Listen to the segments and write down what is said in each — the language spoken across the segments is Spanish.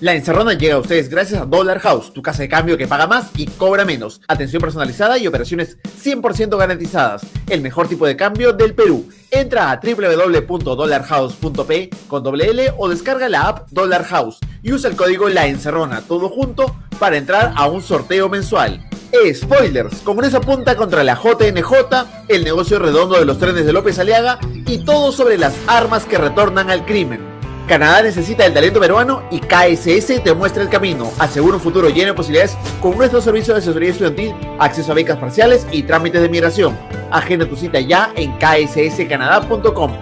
La encerrona llega a ustedes gracias a Dollar House, tu casa de cambio que paga más y cobra menos. Atención personalizada y operaciones 100% garantizadas. El mejor tipo de cambio del Perú. Entra a www.dollarhouse.p con doble o descarga la app Dollar House y usa el código La Encerrona, todo junto, para entrar a un sorteo mensual. Eh, spoilers, Congreso apunta contra la JNJ, el negocio redondo de los trenes de López Aliaga y todo sobre las armas que retornan al crimen. Canadá necesita el talento peruano y KSS te muestra el camino. Asegura un futuro lleno de posibilidades con nuestro servicio de asesoría estudiantil, acceso a becas parciales y trámites de migración. Agenda tu cita ya en ksscanada.com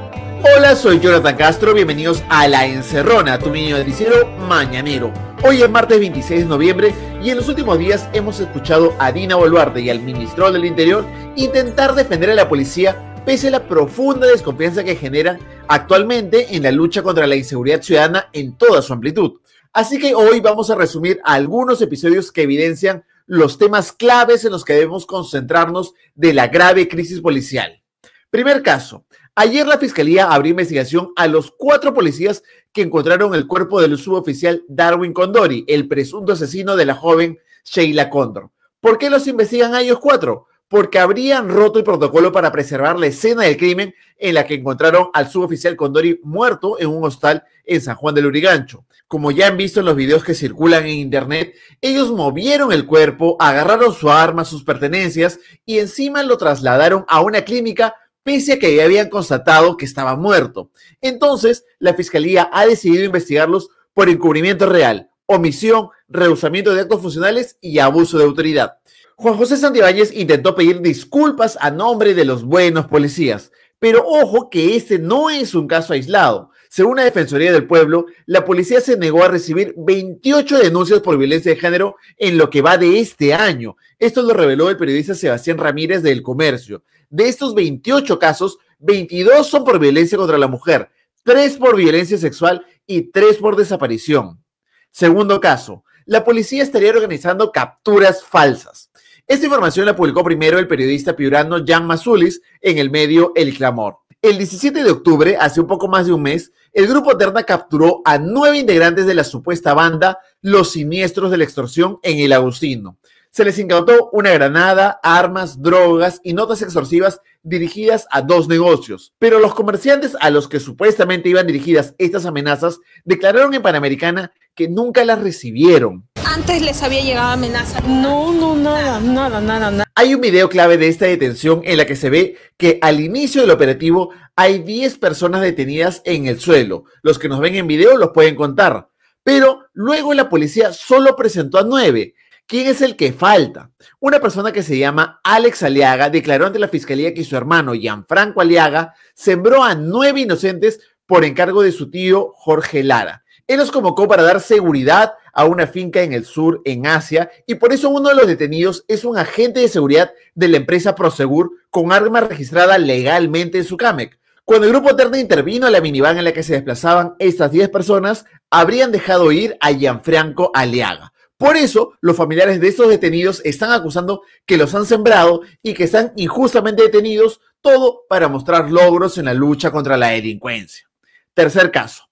Hola, soy Jonathan Castro, bienvenidos a La Encerrona, tu niño noticiero mañanero. Hoy es martes 26 de noviembre y en los últimos días hemos escuchado a Dina Boluarte y al ministro del Interior intentar defender a la policía pese a la profunda desconfianza que genera actualmente en la lucha contra la inseguridad ciudadana en toda su amplitud. Así que hoy vamos a resumir algunos episodios que evidencian los temas claves en los que debemos concentrarnos de la grave crisis policial. Primer caso, ayer la Fiscalía abrió investigación a los cuatro policías que encontraron el cuerpo del suboficial Darwin Condori, el presunto asesino de la joven Sheila Condor. ¿Por qué los investigan a ellos cuatro? porque habrían roto el protocolo para preservar la escena del crimen en la que encontraron al suboficial Condori muerto en un hostal en San Juan del Urigancho. Como ya han visto en los videos que circulan en internet, ellos movieron el cuerpo, agarraron su arma, sus pertenencias y encima lo trasladaron a una clínica pese a que ya habían constatado que estaba muerto. Entonces, la fiscalía ha decidido investigarlos por encubrimiento real, omisión, rehusamiento de actos funcionales y abuso de autoridad. Juan José Santibáñez intentó pedir disculpas a nombre de los buenos policías, pero ojo que este no es un caso aislado. Según la Defensoría del Pueblo, la policía se negó a recibir 28 denuncias por violencia de género en lo que va de este año. Esto lo reveló el periodista Sebastián Ramírez del Comercio. De estos 28 casos, 22 son por violencia contra la mujer, 3 por violencia sexual y 3 por desaparición. Segundo caso, la policía estaría organizando capturas falsas. Esta información la publicó primero el periodista piurano Jan Mazulis en el medio El Clamor. El 17 de octubre, hace un poco más de un mes, el grupo Terna capturó a nueve integrantes de la supuesta banda Los Siniestros de la Extorsión en El Agustino. Se les incautó una granada, armas, drogas y notas extorsivas dirigidas a dos negocios. Pero los comerciantes a los que supuestamente iban dirigidas estas amenazas declararon en Panamericana que nunca las recibieron antes les había llegado amenaza. No, no, nada, nada, nada, nada. Hay un video clave de esta detención en la que se ve que al inicio del operativo hay 10 personas detenidas en el suelo. Los que nos ven en video los pueden contar. Pero luego la policía solo presentó a nueve. ¿Quién es el que falta? Una persona que se llama Alex Aliaga declaró ante la fiscalía que su hermano Gianfranco Aliaga sembró a nueve inocentes por encargo de su tío Jorge Lara. Él los convocó para dar seguridad a una finca en el sur, en Asia, y por eso uno de los detenidos es un agente de seguridad de la empresa Prosegur con arma registrada legalmente en su CAMEC. Cuando el grupo Terna intervino a la minivan en la que se desplazaban estas 10 personas, habrían dejado ir a Gianfranco Aliaga. Por eso, los familiares de estos detenidos están acusando que los han sembrado y que están injustamente detenidos, todo para mostrar logros en la lucha contra la delincuencia. Tercer caso,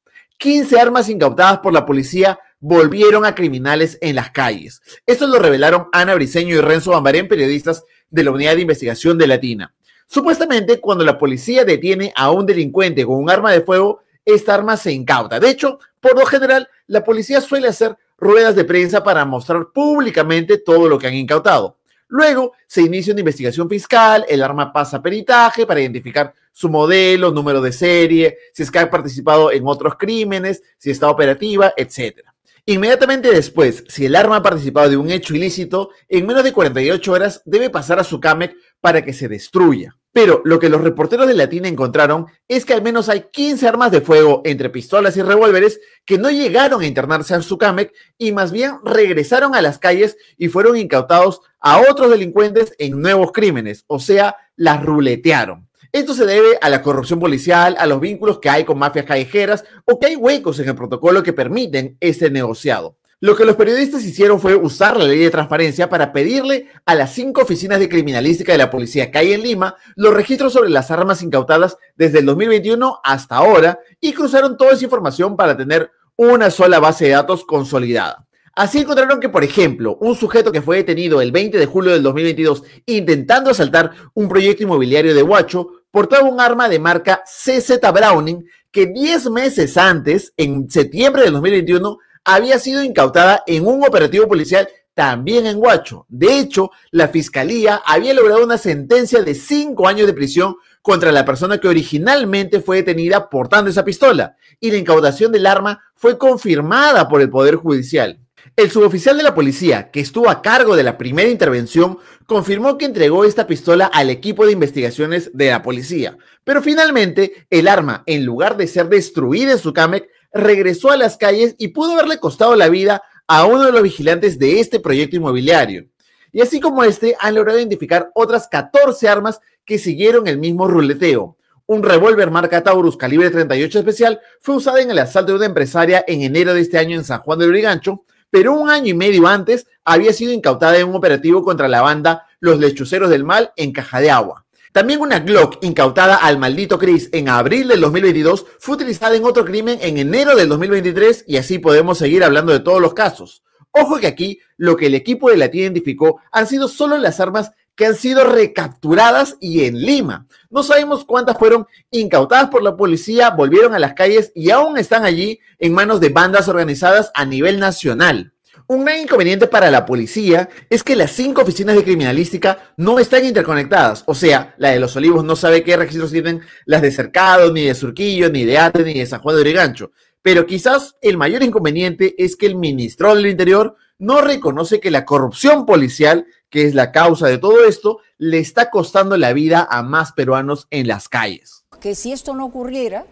15 armas incautadas por la policía volvieron a criminales en las calles. Esto lo revelaron Ana Briceño y Renzo Bambarén, periodistas de la Unidad de Investigación de Latina. Supuestamente, cuando la policía detiene a un delincuente con un arma de fuego, esta arma se incauta. De hecho, por lo general, la policía suele hacer ruedas de prensa para mostrar públicamente todo lo que han incautado. Luego se inicia una investigación fiscal, el arma pasa a peritaje para identificar su modelo, número de serie, si es que ha participado en otros crímenes, si está operativa, etc. Inmediatamente después, si el arma ha participado de un hecho ilícito, en menos de 48 horas debe pasar a su CAMEC para que se destruya. Pero lo que los reporteros de Latina encontraron es que al menos hay 15 armas de fuego entre pistolas y revólveres que no llegaron a internarse a Zucamec y más bien regresaron a las calles y fueron incautados a otros delincuentes en nuevos crímenes, o sea, las ruletearon. Esto se debe a la corrupción policial, a los vínculos que hay con mafias callejeras o que hay huecos en el protocolo que permiten ese negociado. Lo que los periodistas hicieron fue usar la ley de transparencia para pedirle a las cinco oficinas de criminalística de la policía que hay en Lima los registros sobre las armas incautadas desde el 2021 hasta ahora y cruzaron toda esa información para tener una sola base de datos consolidada. Así encontraron que, por ejemplo, un sujeto que fue detenido el 20 de julio del 2022 intentando asaltar un proyecto inmobiliario de Huacho portaba un arma de marca CZ Browning que 10 meses antes, en septiembre del 2021, había sido incautada en un operativo policial también en Huacho. De hecho, la fiscalía había logrado una sentencia de cinco años de prisión contra la persona que originalmente fue detenida portando esa pistola y la incautación del arma fue confirmada por el Poder Judicial. El suboficial de la policía, que estuvo a cargo de la primera intervención, confirmó que entregó esta pistola al equipo de investigaciones de la policía. Pero finalmente, el arma, en lugar de ser destruida en su CAMEC, regresó a las calles y pudo haberle costado la vida a uno de los vigilantes de este proyecto inmobiliario. Y así como este, han logrado identificar otras 14 armas que siguieron el mismo ruleteo. Un revólver marca Taurus calibre 38 especial fue usado en el asalto de una empresaria en enero de este año en San Juan del Brigancho, pero un año y medio antes había sido incautada en un operativo contra la banda Los Lechuceros del Mal en Caja de Agua. También una Glock incautada al maldito Chris en abril del 2022 fue utilizada en otro crimen en enero del 2023 y así podemos seguir hablando de todos los casos. Ojo que aquí lo que el equipo de Latina identificó han sido solo las armas que han sido recapturadas y en Lima. No sabemos cuántas fueron incautadas por la policía, volvieron a las calles y aún están allí en manos de bandas organizadas a nivel nacional. Un gran inconveniente para la policía es que las cinco oficinas de criminalística no están interconectadas. O sea, la de Los Olivos no sabe qué registros tienen las de Cercado, ni de Surquillo, ni de Ate, ni de San Juan de Origancho. Pero quizás el mayor inconveniente es que el ministro del Interior no reconoce que la corrupción policial, que es la causa de todo esto, le está costando la vida a más peruanos en las calles. Que si esto no ocurriera,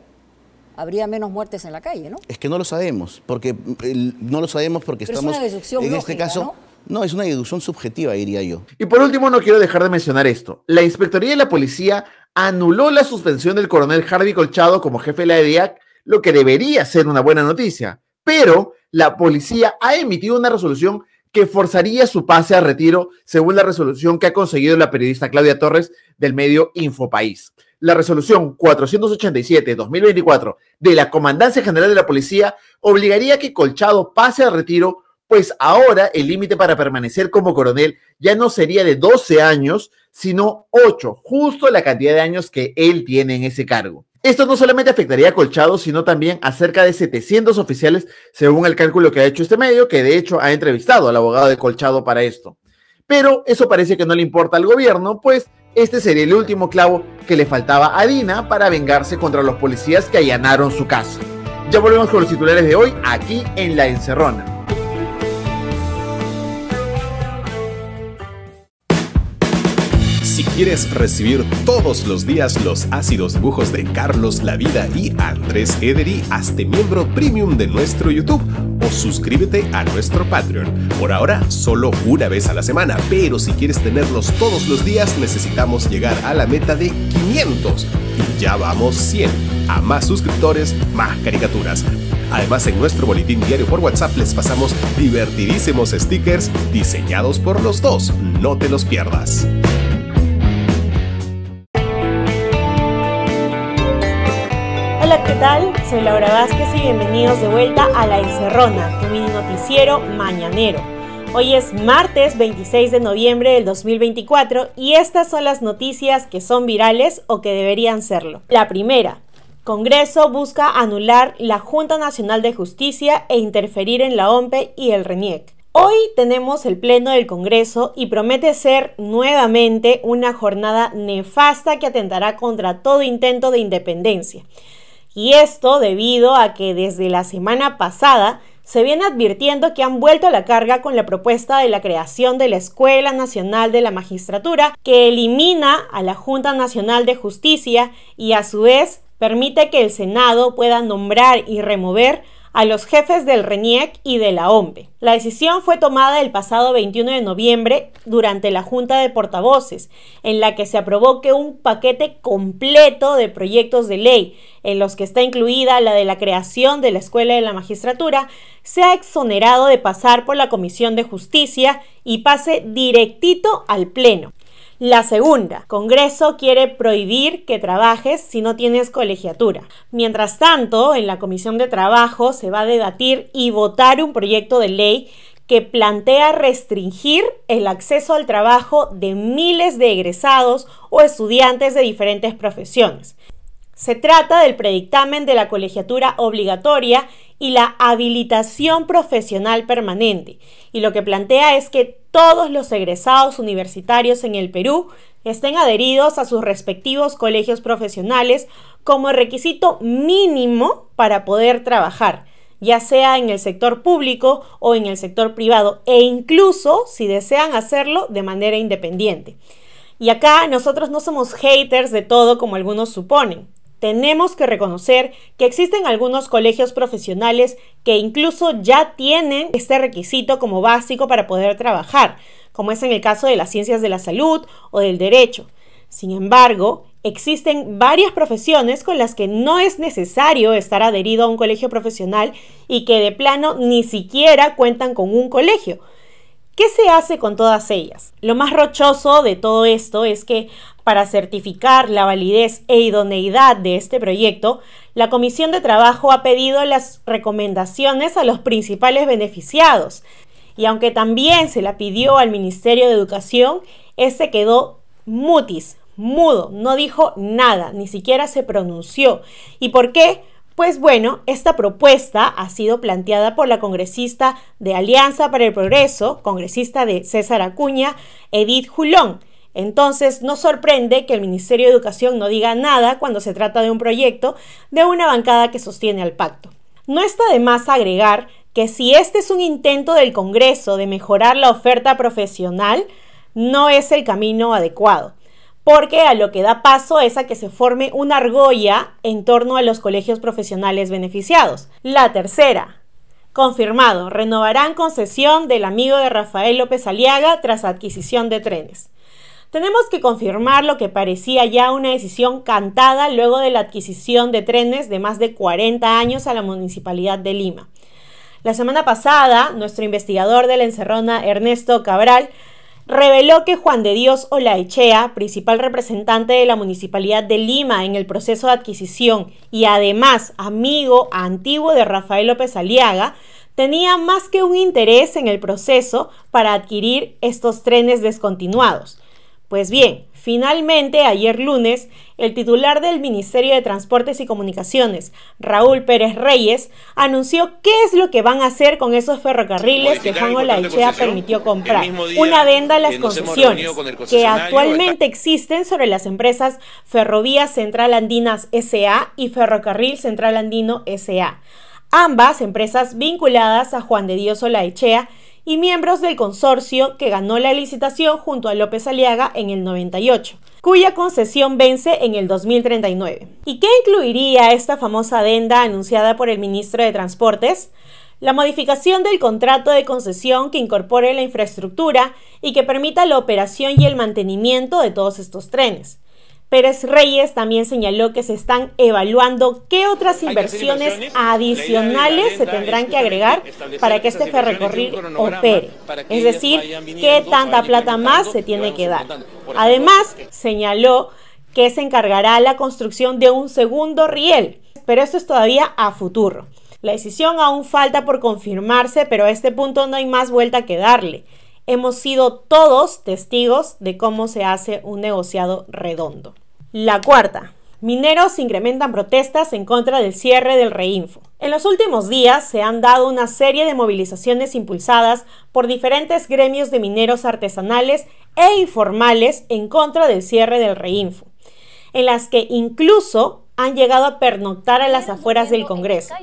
habría menos muertes en la calle, ¿no? Es que no lo sabemos, porque no lo sabemos porque estamos es una deducción en este ¿no? es una deducción subjetiva, diría yo. Y por último, no quiero dejar de mencionar esto. La Inspectoría de la Policía anuló la suspensión del coronel Harvey Colchado como jefe de la EDIAC, lo que debería ser una buena noticia. Pero la policía ha emitido una resolución que forzaría su pase a retiro, según la resolución que ha conseguido la periodista Claudia Torres del medio Infopaís la resolución 487-2024 de la Comandancia General de la Policía obligaría a que Colchado pase al retiro, pues ahora el límite para permanecer como coronel ya no sería de 12 años, sino 8, justo la cantidad de años que él tiene en ese cargo. Esto no solamente afectaría a Colchado, sino también a cerca de 700 oficiales, según el cálculo que ha hecho este medio, que de hecho ha entrevistado al abogado de Colchado para esto. Pero eso parece que no le importa al gobierno, pues este sería el último clavo que le faltaba a Dina para vengarse contra los policías que allanaron su casa. Ya volvemos con los titulares de hoy aquí en La Encerrona. Si quieres recibir todos los días los ácidos dibujos de Carlos La Vida y Andrés Ederi, hazte miembro premium de nuestro YouTube suscríbete a nuestro Patreon. Por ahora, solo una vez a la semana, pero si quieres tenerlos todos los días, necesitamos llegar a la meta de 500. Y ya vamos 100. A más suscriptores, más caricaturas. Además, en nuestro boletín diario por WhatsApp les pasamos divertidísimos stickers diseñados por los dos. No te los pierdas. tal? Soy Laura Vázquez y bienvenidos de vuelta a La Encerrona, tu mini noticiero mañanero. Hoy es martes 26 de noviembre del 2024 y estas son las noticias que son virales o que deberían serlo. La primera, Congreso busca anular la Junta Nacional de Justicia e interferir en la OMPE y el RENIEC. Hoy tenemos el Pleno del Congreso y promete ser nuevamente una jornada nefasta que atentará contra todo intento de independencia. Y esto debido a que desde la semana pasada se viene advirtiendo que han vuelto a la carga con la propuesta de la creación de la Escuela Nacional de la Magistratura, que elimina a la Junta Nacional de Justicia y a su vez permite que el Senado pueda nombrar y remover a los jefes del RENIEC y de la OMBE. La decisión fue tomada el pasado 21 de noviembre durante la Junta de Portavoces, en la que se aprobó que un paquete completo de proyectos de ley, en los que está incluida la de la creación de la Escuela de la Magistratura, sea exonerado de pasar por la Comisión de Justicia y pase directito al Pleno. La segunda, Congreso quiere prohibir que trabajes si no tienes colegiatura. Mientras tanto, en la Comisión de Trabajo se va a debatir y votar un proyecto de ley que plantea restringir el acceso al trabajo de miles de egresados o estudiantes de diferentes profesiones. Se trata del predictamen de la colegiatura obligatoria y la habilitación profesional permanente, y lo que plantea es que todos los egresados universitarios en el Perú estén adheridos a sus respectivos colegios profesionales como requisito mínimo para poder trabajar, ya sea en el sector público o en el sector privado, e incluso si desean hacerlo de manera independiente. Y acá nosotros no somos haters de todo como algunos suponen tenemos que reconocer que existen algunos colegios profesionales que incluso ya tienen este requisito como básico para poder trabajar, como es en el caso de las ciencias de la salud o del derecho. Sin embargo, existen varias profesiones con las que no es necesario estar adherido a un colegio profesional y que de plano ni siquiera cuentan con un colegio ¿Qué se hace con todas ellas? Lo más rochoso de todo esto es que para certificar la validez e idoneidad de este proyecto, la Comisión de Trabajo ha pedido las recomendaciones a los principales beneficiados. Y aunque también se la pidió al Ministerio de Educación, ese quedó mutis, mudo, no dijo nada, ni siquiera se pronunció. ¿Y por qué? Pues bueno, esta propuesta ha sido planteada por la congresista de Alianza para el Progreso, congresista de César Acuña, Edith Julón. Entonces, no sorprende que el Ministerio de Educación no diga nada cuando se trata de un proyecto de una bancada que sostiene al pacto. No está de más agregar que si este es un intento del Congreso de mejorar la oferta profesional, no es el camino adecuado porque a lo que da paso es a que se forme una argolla en torno a los colegios profesionales beneficiados. La tercera, confirmado, renovarán concesión del amigo de Rafael López Aliaga tras adquisición de trenes. Tenemos que confirmar lo que parecía ya una decisión cantada luego de la adquisición de trenes de más de 40 años a la Municipalidad de Lima. La semana pasada, nuestro investigador de la encerrona Ernesto Cabral reveló que Juan de Dios Olaechea, principal representante de la Municipalidad de Lima en el proceso de adquisición y además amigo antiguo de Rafael López Aliaga, tenía más que un interés en el proceso para adquirir estos trenes descontinuados. Pues bien, Finalmente, ayer lunes, el titular del Ministerio de Transportes y Comunicaciones, Raúl Pérez Reyes, anunció qué es lo que van a hacer con esos ferrocarriles que Juan Olaechea permitió comprar. Una venda a las concesiones que actualmente existen sobre las empresas Ferrovías Central Andinas SA y Ferrocarril Central Andino SA. Ambas empresas vinculadas a Juan de Dios Olaechea y miembros del consorcio que ganó la licitación junto a López Aliaga en el 98, cuya concesión vence en el 2039. ¿Y qué incluiría esta famosa adenda anunciada por el ministro de Transportes? La modificación del contrato de concesión que incorpore la infraestructura y que permita la operación y el mantenimiento de todos estos trenes Pérez Reyes también señaló que se están evaluando qué otras inversiones, adicionales se tendrán que agregar para que este ferrocarril opere. Es decir, qué tanta plata más se tiene que dar. Además, señaló que se encargará la construcción de un segundo riel, pero esto es todavía a futuro. La decisión aún falta por confirmarse, pero a este punto no hay más vuelta que darle hemos sido todos testigos de cómo se hace un negociado redondo. La cuarta, Mineros incrementan protestas en contra del cierre del reinfo. En los últimos días se han dado una serie de movilizaciones impulsadas por diferentes gremios de mineros artesanales e informales en contra del cierre del reinfo, en las que incluso han llegado a pernoctar a las afueras del Congreso.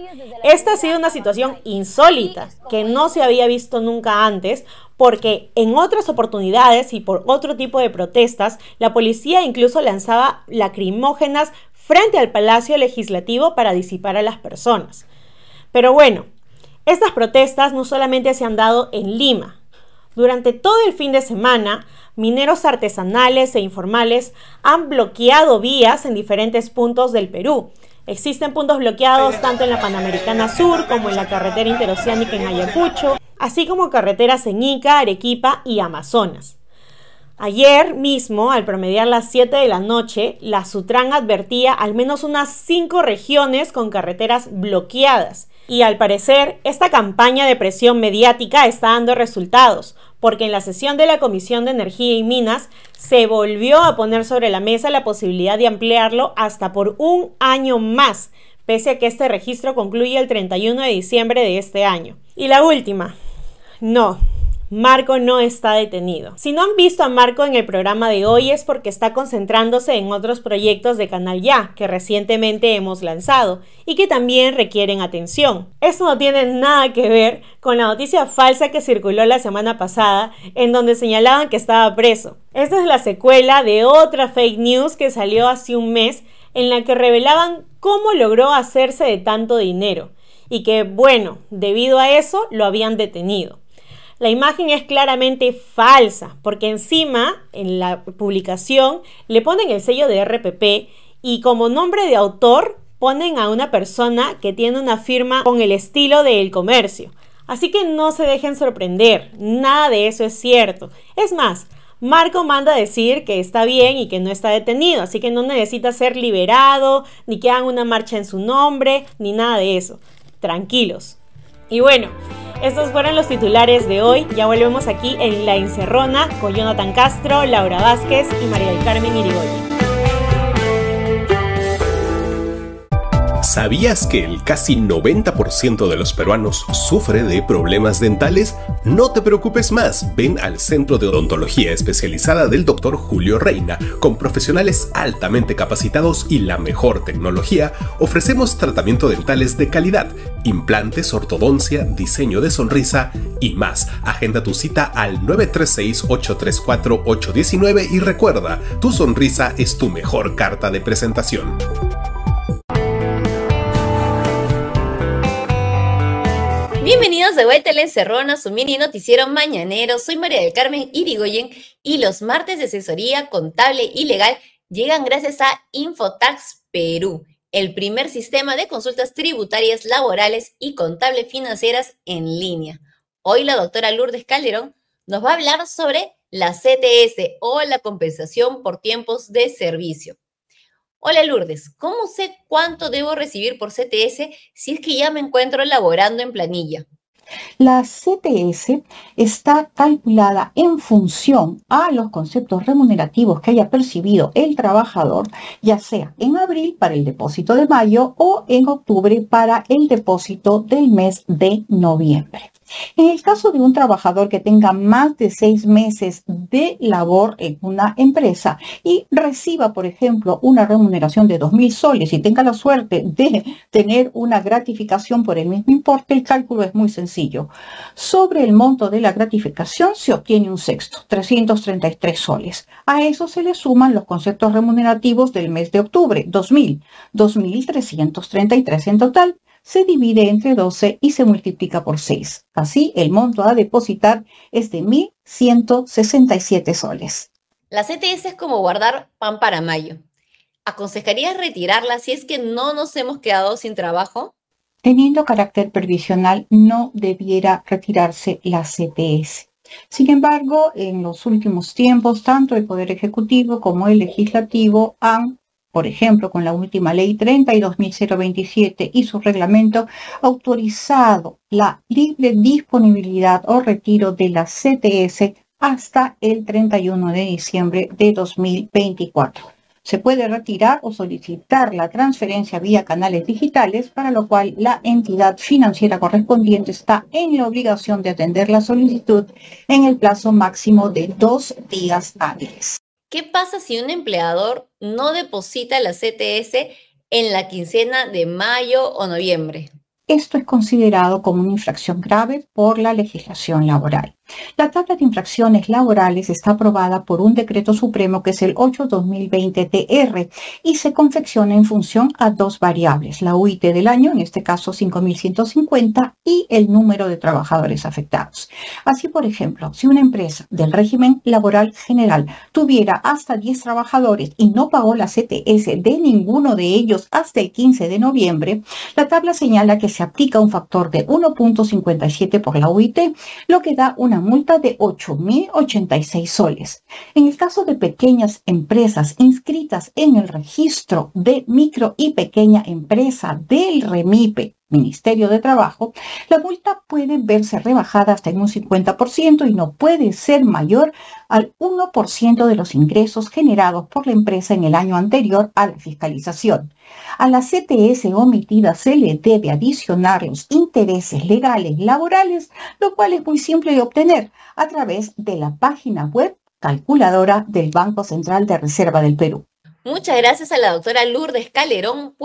Esta ha sido una situación insólita que no se había visto nunca antes porque en otras oportunidades y por otro tipo de protestas, la policía incluso lanzaba lacrimógenas frente al Palacio Legislativo para disipar a las personas. Pero bueno, estas protestas no solamente se han dado en Lima. Durante todo el fin de semana, mineros artesanales e informales han bloqueado vías en diferentes puntos del Perú. Existen puntos bloqueados tanto en la Panamericana Sur como en la carretera interoceánica en Ayacucho, así como carreteras en Ica, Arequipa y Amazonas. Ayer mismo, al promediar las 7 de la noche, la Sutran advertía al menos unas 5 regiones con carreteras bloqueadas. Y al parecer, esta campaña de presión mediática está dando resultados, porque en la sesión de la Comisión de Energía y Minas se volvió a poner sobre la mesa la posibilidad de ampliarlo hasta por un año más, pese a que este registro concluye el 31 de diciembre de este año. Y la última, no, Marco no está detenido. Si no han visto a Marco en el programa de hoy es porque está concentrándose en otros proyectos de Canal Ya que recientemente hemos lanzado y que también requieren atención. Eso no tiene nada que ver con la noticia falsa que circuló la semana pasada en donde señalaban que estaba preso. Esta es la secuela de otra fake news que salió hace un mes en la que revelaban cómo logró hacerse de tanto dinero y que bueno, debido a eso lo habían detenido. La imagen es claramente falsa, porque encima en la publicación le ponen el sello de RPP y como nombre de autor ponen a una persona que tiene una firma con el estilo del comercio. Así que no se dejen sorprender, nada de eso es cierto. Es más, Marco manda decir que está bien y que no está detenido, así que no necesita ser liberado, ni que hagan una marcha en su nombre, ni nada de eso. Tranquilos. Y bueno, estos fueron los titulares de hoy. Ya volvemos aquí en La Encerrona con Jonathan Castro, Laura Vázquez y María del Carmen Irigoyen. ¿Sabías que el casi 90% de los peruanos sufre de problemas dentales? No te preocupes más, ven al Centro de Odontología Especializada del Dr. Julio Reina. Con profesionales altamente capacitados y la mejor tecnología, ofrecemos tratamiento dentales de calidad implantes, ortodoncia, diseño de sonrisa y más. Agenda tu cita al 936-834-819 y recuerda, tu sonrisa es tu mejor carta de presentación. Bienvenidos de vuelta al Encerrón su mini noticiero mañanero. Soy María del Carmen Irigoyen y los martes de asesoría contable y legal llegan gracias a Infotax Perú el primer sistema de consultas tributarias, laborales y contables financieras en línea. Hoy la doctora Lourdes Calderón nos va a hablar sobre la CTS o la compensación por tiempos de servicio. Hola Lourdes, ¿cómo sé cuánto debo recibir por CTS si es que ya me encuentro laborando en planilla? La CTS está calculada en función a los conceptos remunerativos que haya percibido el trabajador, ya sea en abril para el depósito de mayo o en octubre para el depósito del mes de noviembre. En el caso de un trabajador que tenga más de seis meses de labor en una empresa y reciba, por ejemplo, una remuneración de 2.000 soles y tenga la suerte de tener una gratificación por el mismo importe, el cálculo es muy sencillo. Sobre el monto de la gratificación se obtiene un sexto, 333 soles. A eso se le suman los conceptos remunerativos del mes de octubre, 2.000, 2.333 en total se divide entre 12 y se multiplica por 6. Así, el monto a depositar es de 1.167 soles. La CTS es como guardar pan para mayo. Aconsejaría retirarla si es que no nos hemos quedado sin trabajo? Teniendo carácter previsional, no debiera retirarse la CTS. Sin embargo, en los últimos tiempos, tanto el Poder Ejecutivo como el Legislativo han por ejemplo, con la última ley 32.027 y su reglamento, autorizado la libre disponibilidad o retiro de la CTS hasta el 31 de diciembre de 2024. Se puede retirar o solicitar la transferencia vía canales digitales, para lo cual la entidad financiera correspondiente está en la obligación de atender la solicitud en el plazo máximo de dos días hábiles. ¿Qué pasa si un empleador no deposita la CTS en la quincena de mayo o noviembre? Esto es considerado como una infracción grave por la legislación laboral. La tabla de infracciones laborales está aprobada por un decreto supremo que es el 8-2020-TR y se confecciona en función a dos variables, la UIT del año, en este caso 5.150, y el número de trabajadores afectados. Así, por ejemplo, si una empresa del régimen laboral general tuviera hasta 10 trabajadores y no pagó la CTS de ninguno de ellos hasta el 15 de noviembre, la tabla señala que se aplica un factor de 1.57 por la UIT, lo que da una multa de 8.086 soles. En el caso de pequeñas empresas inscritas en el registro de micro y pequeña empresa del REMIPE Ministerio de Trabajo, la multa puede verse rebajada hasta en un 50% y no puede ser mayor al 1% de los ingresos generados por la empresa en el año anterior a la fiscalización. A la CTS omitida se le debe adicionar los intereses legales laborales, lo cual es muy simple de obtener a través de la página web calculadora del Banco Central de Reserva del Perú. Muchas gracias a la doctora Lourdes Calerón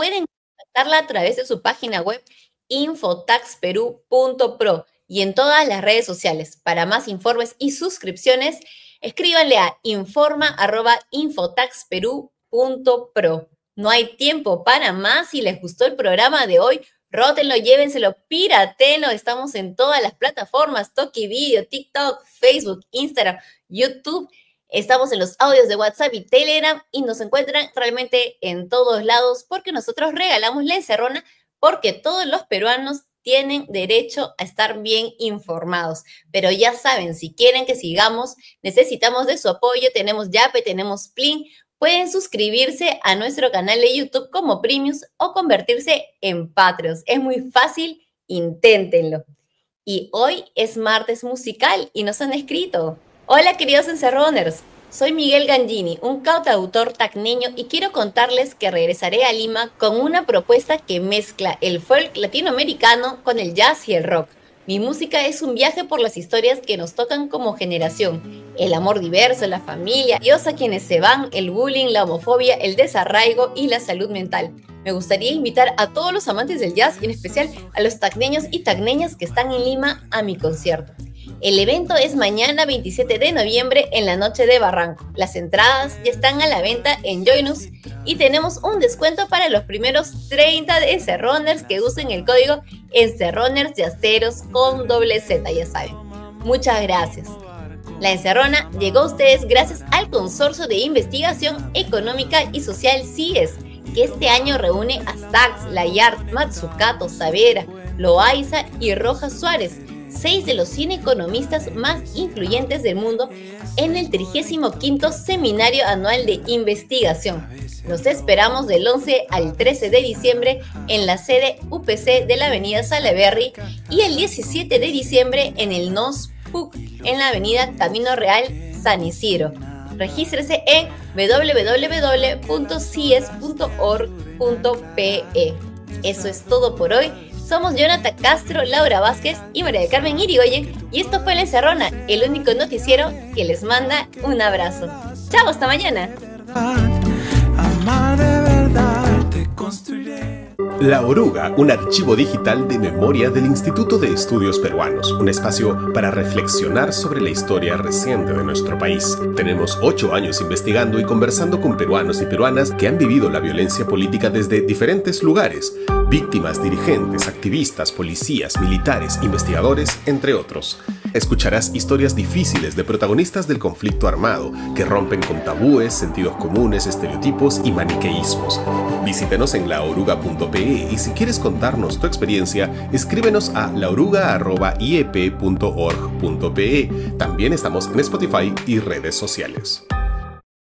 a través de su página web infotaxperú.pro y en todas las redes sociales. Para más informes y suscripciones, escríbanle a informa.infotaxperú.pro. No hay tiempo para más. Si les gustó el programa de hoy, rótenlo, llévenselo, piratenlo. Estamos en todas las plataformas, Toki Video, TikTok, Facebook, Instagram, YouTube Estamos en los audios de WhatsApp y Telegram y nos encuentran realmente en todos lados porque nosotros regalamos la encerrona porque todos los peruanos tienen derecho a estar bien informados. Pero ya saben, si quieren que sigamos, necesitamos de su apoyo. Tenemos Yape, tenemos Plin. Pueden suscribirse a nuestro canal de YouTube como Premiums o convertirse en Patreons. Es muy fácil, inténtenlo. Y hoy es martes musical y nos han escrito. Hola queridos encerroners, soy Miguel Gandini, un cautautor tacneño y quiero contarles que regresaré a Lima con una propuesta que mezcla el folk latinoamericano con el jazz y el rock. Mi música es un viaje por las historias que nos tocan como generación. El amor diverso, la familia, Dios a quienes se van, el bullying, la homofobia, el desarraigo y la salud mental. Me gustaría invitar a todos los amantes del jazz y en especial a los tacneños y tacneñas que están en Lima a mi concierto. El evento es mañana 27 de noviembre en la noche de Barranco. Las entradas ya están a la venta en Joinus y tenemos un descuento para los primeros 30 de que usen el código Encerroners con doble Z, ya saben. Muchas gracias. La Encerrona llegó a ustedes gracias al Consorcio de Investigación Económica y Social CIES, que este año reúne a Sachs, Layard, Matsukato, Savera, Loaiza y Rojas Suárez seis de los 100 economistas más influyentes del mundo en el 35 Seminario Anual de Investigación. Nos esperamos del 11 al 13 de diciembre en la sede UPC de la Avenida Salaberry y el 17 de diciembre en el NOS PUC en la Avenida Camino Real San Isidro. Regístrese en www.cies.org.pe. Eso es todo por hoy. Somos Jonathan Castro, Laura Vázquez y María de Carmen Irigoyen y esto fue La Encerrona, el único noticiero que les manda un abrazo. ¡Chao, hasta mañana! La Oruga, un archivo digital de memoria del Instituto de Estudios Peruanos, un espacio para reflexionar sobre la historia reciente de nuestro país. Tenemos ocho años investigando y conversando con peruanos y peruanas que han vivido la violencia política desde diferentes lugares víctimas, dirigentes, activistas, policías, militares, investigadores, entre otros. Escucharás historias difíciles de protagonistas del conflicto armado que rompen con tabúes, sentidos comunes, estereotipos y maniqueísmos. Visítenos en laoruga.pe y si quieres contarnos tu experiencia, escríbenos a laoruga.iep.org.pe. También estamos en Spotify y redes sociales.